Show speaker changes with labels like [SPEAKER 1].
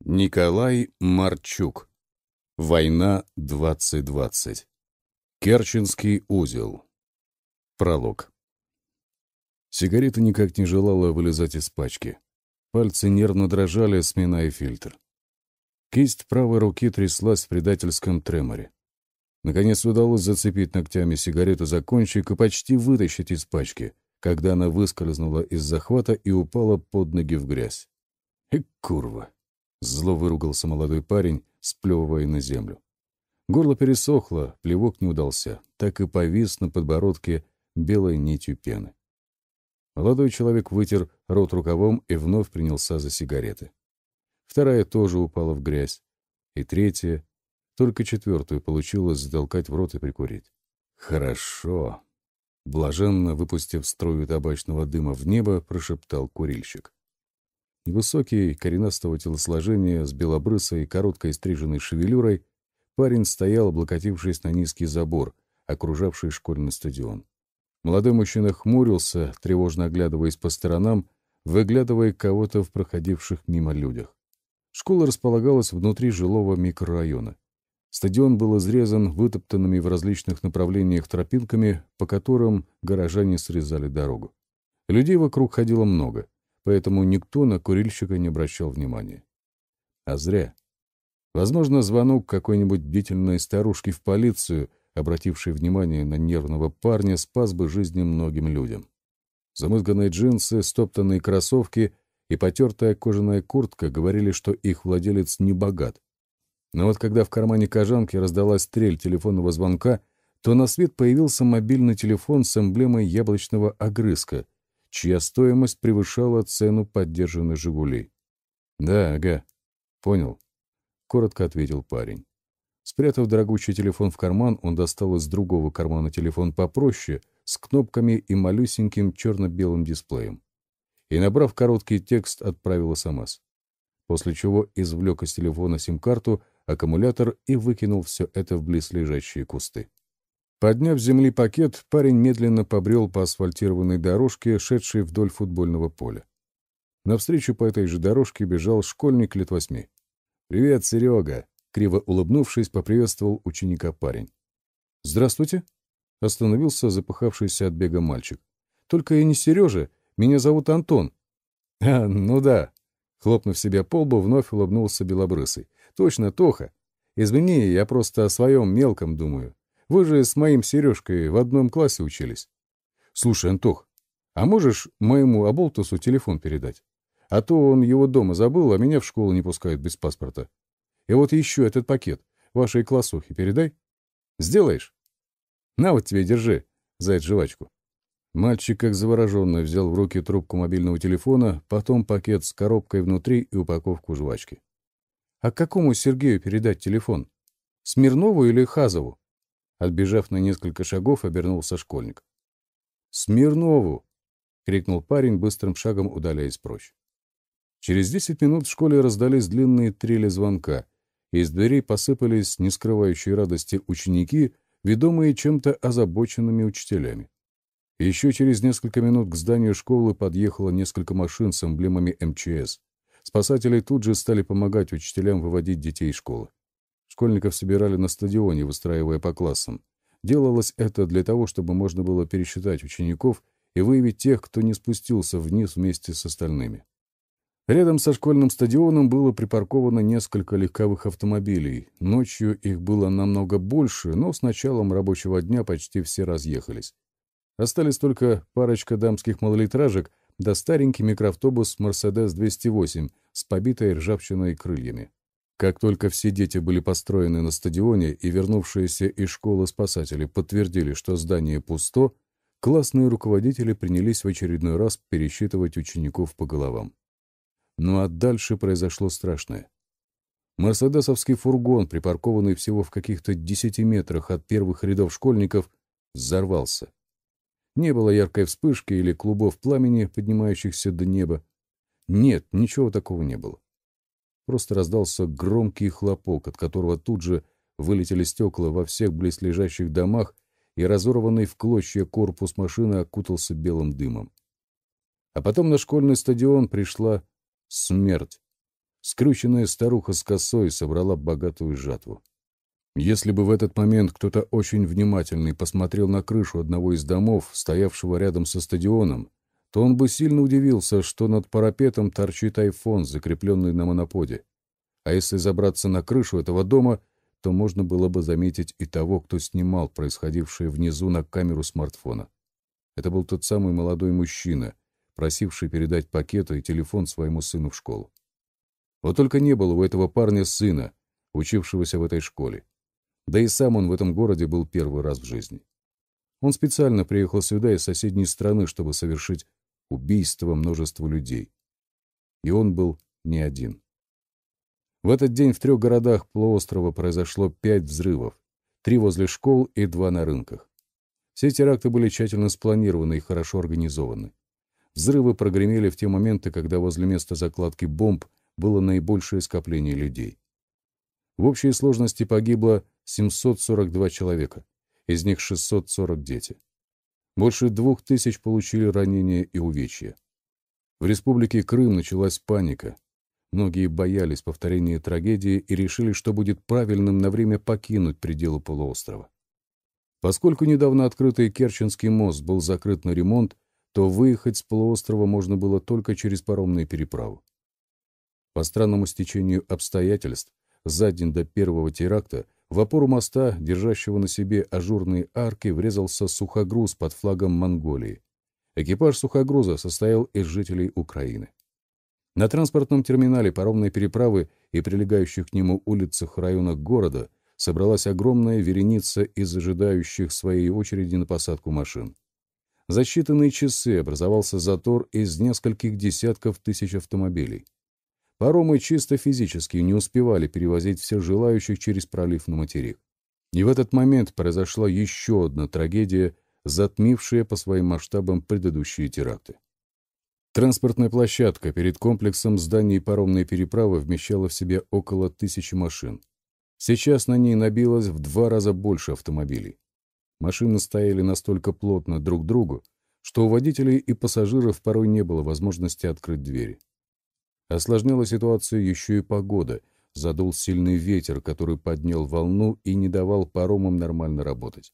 [SPEAKER 1] Николай Марчук. Война 2020. Керченский узел. Пролог. Сигарета никак не желала вылезать из пачки. Пальцы нервно дрожали, сминая фильтр. Кисть правой руки тряслась в предательском треморе. Наконец удалось зацепить ногтями сигарету за кончик и почти вытащить из пачки, когда она выскользнула из захвата и упала под ноги в грязь. И курва! Зло выругался молодой парень, сплевывая на землю. Горло пересохло, плевок не удался, так и повис на подбородке белой нитью пены. Молодой человек вытер рот рукавом и вновь принялся за сигареты. Вторая тоже упала в грязь. И третья, только четвертую получилось затолкать в рот и прикурить. «Хорошо», — блаженно выпустив струю табачного дыма в небо, прошептал курильщик. Невысокий, коренастого телосложения, с белобрысой, короткой стриженной шевелюрой, парень стоял, облокотившись на низкий забор, окружавший школьный стадион. Молодой мужчина хмурился, тревожно оглядываясь по сторонам, выглядывая кого-то в проходивших мимо людях. Школа располагалась внутри жилого микрорайона. Стадион был изрезан вытоптанными в различных направлениях тропинками, по которым горожане срезали дорогу. Людей вокруг ходило много поэтому никто на курильщика не обращал внимания. А зря. Возможно, звонок какой-нибудь бдительной старушки в полицию, обратившей внимание на нервного парня, спас бы жизни многим людям. Замызганные джинсы, стоптанные кроссовки и потертая кожаная куртка говорили, что их владелец не богат. Но вот когда в кармане кожанки раздалась трель телефонного звонка, то на свет появился мобильный телефон с эмблемой яблочного огрызка — чья стоимость превышала цену поддержанных «Жигулей». «Да, ага. Понял», — коротко ответил парень. Спрятав дорогущий телефон в карман, он достал из другого кармана телефон попроще, с кнопками и малюсеньким черно-белым дисплеем. И, набрав короткий текст, отправил СМС. Эм После чего извлек из телефона сим-карту, аккумулятор и выкинул все это в близлежащие кусты. Подняв с земли пакет, парень медленно побрел по асфальтированной дорожке, шедшей вдоль футбольного поля. Навстречу по этой же дорожке бежал школьник лет восьми. «Привет, Серега!» — криво улыбнувшись, поприветствовал ученика парень. «Здравствуйте!» — остановился запыхавшийся от бега мальчик. «Только я не Сережа, меня зовут Антон». «А, ну да!» — хлопнув себя по лбу, вновь улыбнулся Белобрысый. «Точно, Тоха! Извини, я просто о своем мелком думаю. Вы же с моим Сережкой в одном классе учились. Слушай, Антох, а можешь моему оболтусу телефон передать? А то он его дома забыл, а меня в школу не пускают без паспорта. И вот еще этот пакет вашей классухе передай. Сделаешь? На вот тебе, держи, заяц жвачку. Мальчик, как завороженный, взял в руки трубку мобильного телефона, потом пакет с коробкой внутри и упаковку жвачки. «А какому Сергею передать телефон? Смирнову или Хазову?» Отбежав на несколько шагов, обернулся школьник. «Смирнову!» — крикнул парень, быстрым шагом удаляясь прочь. Через десять минут в школе раздались длинные трели звонка, и из дверей посыпались, не скрывающие радости, ученики, ведомые чем-то озабоченными учителями. Еще через несколько минут к зданию школы подъехало несколько машин с эмблемами МЧС. Спасатели тут же стали помогать учителям выводить детей из школы. Школьников собирали на стадионе, выстраивая по классам. Делалось это для того, чтобы можно было пересчитать учеников и выявить тех, кто не спустился вниз вместе с остальными. Рядом со школьным стадионом было припарковано несколько легковых автомобилей. Ночью их было намного больше, но с началом рабочего дня почти все разъехались. Остались только парочка дамских малолитражек да старенький микроавтобус «Мерседес-208» с побитой ржавчиной крыльями. Как только все дети были построены на стадионе и вернувшиеся из школы спасатели подтвердили, что здание пусто, классные руководители принялись в очередной раз пересчитывать учеников по головам. Ну а дальше произошло страшное. Мерседесовский фургон, припаркованный всего в каких-то 10 метрах от первых рядов школьников, взорвался. Не было яркой вспышки или клубов пламени, поднимающихся до неба. Нет, ничего такого не было. Просто раздался громкий хлопок, от которого тут же вылетели стекла во всех близлежащих домах, и разорванный в клочья корпус машины окутался белым дымом. А потом на школьный стадион пришла смерть. скрученная старуха с косой собрала богатую жатву. Если бы в этот момент кто-то очень внимательный посмотрел на крышу одного из домов, стоявшего рядом со стадионом, то он бы сильно удивился, что над парапетом торчит айфон, закрепленный на моноподе. А если забраться на крышу этого дома, то можно было бы заметить и того, кто снимал происходившее внизу на камеру смартфона. Это был тот самый молодой мужчина, просивший передать пакеты и телефон своему сыну в школу. Вот только не было у этого парня сына, учившегося в этой школе. Да и сам он в этом городе был первый раз в жизни. Он специально приехал сюда из соседней страны, чтобы совершить убийство множества людей. И он был не один. В этот день в трех городах полуострова произошло пять взрывов, три возле школ и два на рынках. Все теракты были тщательно спланированы и хорошо организованы. Взрывы прогремели в те моменты, когда возле места закладки бомб было наибольшее скопление людей. В общей сложности погибло 742 человека, из них 640 дети. Больше двух тысяч получили ранения и увечья. В республике Крым началась паника. Многие боялись повторения трагедии и решили, что будет правильным на время покинуть пределы полуострова. Поскольку недавно открытый Керченский мост был закрыт на ремонт, то выехать с полуострова можно было только через паромные переправы. По странному стечению обстоятельств, за день до первого теракта в опору моста, держащего на себе ажурные арки, врезался сухогруз под флагом Монголии. Экипаж сухогруза состоял из жителей Украины. На транспортном терминале паромной переправы и прилегающих к нему улицах районах города собралась огромная вереница из ожидающих своей очереди на посадку машин. За считанные часы образовался затор из нескольких десятков тысяч автомобилей. Паромы чисто физически не успевали перевозить всех желающих через пролив на материк. И в этот момент произошла еще одна трагедия, затмившая по своим масштабам предыдущие теракты. Транспортная площадка перед комплексом зданий паромной переправы вмещала в себе около тысячи машин. Сейчас на ней набилось в два раза больше автомобилей. Машины стояли настолько плотно друг к другу, что у водителей и пассажиров порой не было возможности открыть двери. Осложняла ситуацию еще и погода. Задул сильный ветер, который поднял волну и не давал паромам нормально работать.